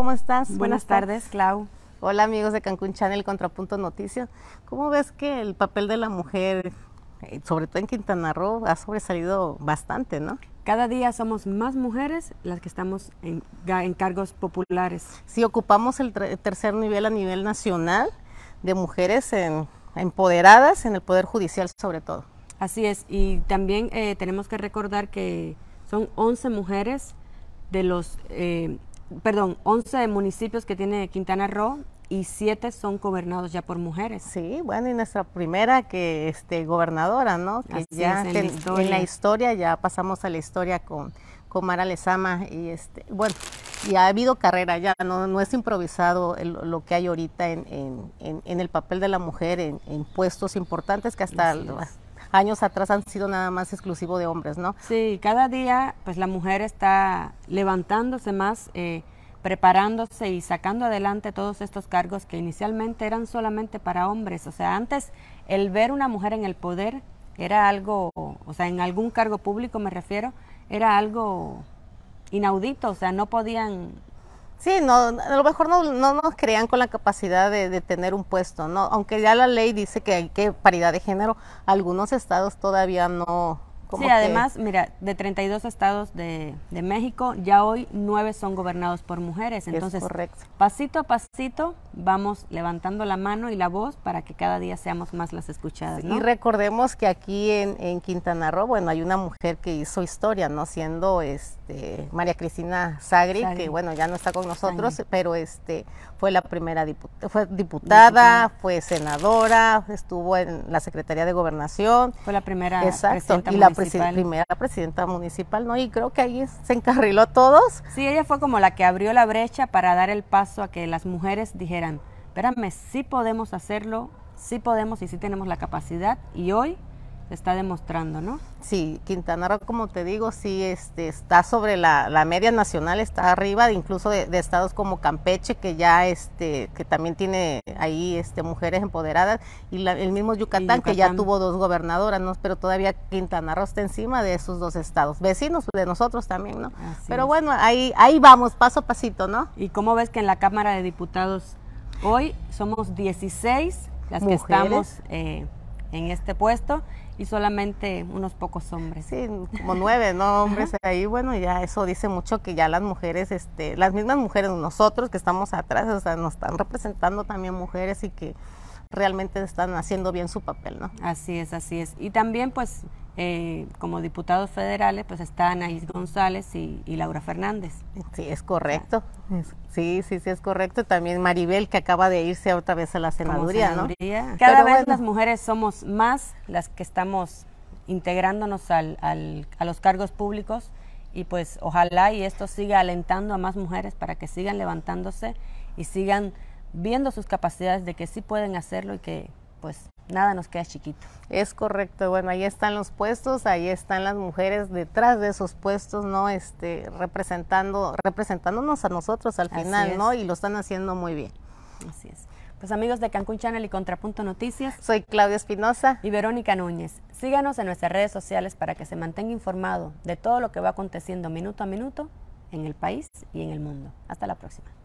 ¿cómo estás? Buenas, tardes, Clau. Hola amigos de Cancún Channel Contrapunto Noticias. ¿Cómo ves que el papel de la mujer, eh, sobre todo en Quintana Roo, ha sobresalido bastante, no? Cada día somos más mujeres las que estamos en, cargos populares. Sí, ocupamos el tercer nivel a nivel nacional de mujeres empoderadas en el Poder Judicial sobre todo. Así es, y también eh, tenemos que recordar que son 11 mujeres de los eh, perdón, 11 municipios que tiene Quintana Roo y 7 son gobernados ya por mujeres. Sí, bueno, y nuestra primera que este, gobernadora, ¿no? Que ya en, la historia ya pasamos a la historia con, con Mara Lezama y este, bueno, y ha habido carrera ya, no, no es improvisado lo que hay ahorita en, en, el papel de la mujer, en, puestos importantes que hasta años atrás han sido nada más exclusivo de hombres, ¿no? Sí, cada día pues la mujer está levantándose más eh, preparándose y sacando adelante todos estos cargos que inicialmente eran solamente para hombres. O sea, antes el ver una mujer en el poder era algo, o sea, en algún cargo público me refiero, era algo inaudito, o sea, no podían... Sí, no, a lo mejor no, no nos creían con la capacidad de, de, tener un puesto, ¿no? Aunque ya la ley dice que hay que paridad de género, algunos estados todavía no, sí, además, mira, de 32 estados de, México, ya hoy nueve son gobernados por mujeres. Entonces, pasito a pasito vamos levantando la mano y la voz para que cada día seamos más las escuchadas. Y recordemos que aquí en, en, Quintana Roo, bueno, hay una mujer que hizo historia, ¿no? Siendo este María Cristina Zagri, que bueno, ya no está con nosotros, pero este fue la primera fue diputada, fue senadora, estuvo en la Secretaría de Gobernación. Fue la primera Exacto, y la la primera presidenta municipal, ¿no? Y creo que ahí se encarriló a todos. Sí, ella fue como la que abrió la brecha para dar el paso a que las mujeres dijeran, espérame, sí podemos hacerlo, sí podemos y sí tenemos la capacidad y hoy está demostrando, ¿no? Sí, Quintana Roo, como te digo, sí este, está sobre la, la media nacional, está arriba incluso de, estados como Campeche, que ya este, que también tiene ahí este, mujeres empoderadas, y el mismo Yucatán, que ya tuvo dos gobernadoras, ¿no? Pero todavía Quintana Roo está encima de esos dos estados, vecinos de nosotros también, ¿no? Pero bueno, ahí, ahí vamos, paso a pasito, ¿no? ¿Y cómo ves que en la Cámara de Diputados hoy somos 16 las que estamos... Eh, en este puesto y solamente unos pocos hombres. Sí, como nueve, ¿no? Hombres ahí, bueno, ya eso dice mucho que ya las mujeres, este, las mismas mujeres, nosotros que estamos atrás, o sea, nos están representando también mujeres y que realmente están haciendo bien su papel, ¿no? Así es, así es. Y también, pues, eh, como diputados federales, pues están Anaís González y, Laura Fernández. Sí, es correcto. Ah. Sí, sí, sí, es correcto. También Maribel, que acaba de irse otra vez a la senaduría, ¿no? Cada vez las mujeres somos más las que estamos integrándonos al, a los cargos públicos y pues ojalá y esto siga alentando a más mujeres para que sigan levantándose y sigan viendo sus capacidades de que sí pueden hacerlo y que pues nada nos queda chiquito. Es correcto, bueno, ahí están los puestos, ahí están las mujeres detrás de esos puestos, ¿no? Este, representando, representándonos a nosotros al final, ¿no? Y lo están haciendo muy bien. Así es. Pues amigos de Cancún Channel y Contrapunto Noticias, soy Claudia Espinosa y Verónica Núñez. Síganos en nuestras redes sociales para que se mantenga informado de todo lo que va aconteciendo minuto a minuto en el país y en el mundo. Hasta la próxima.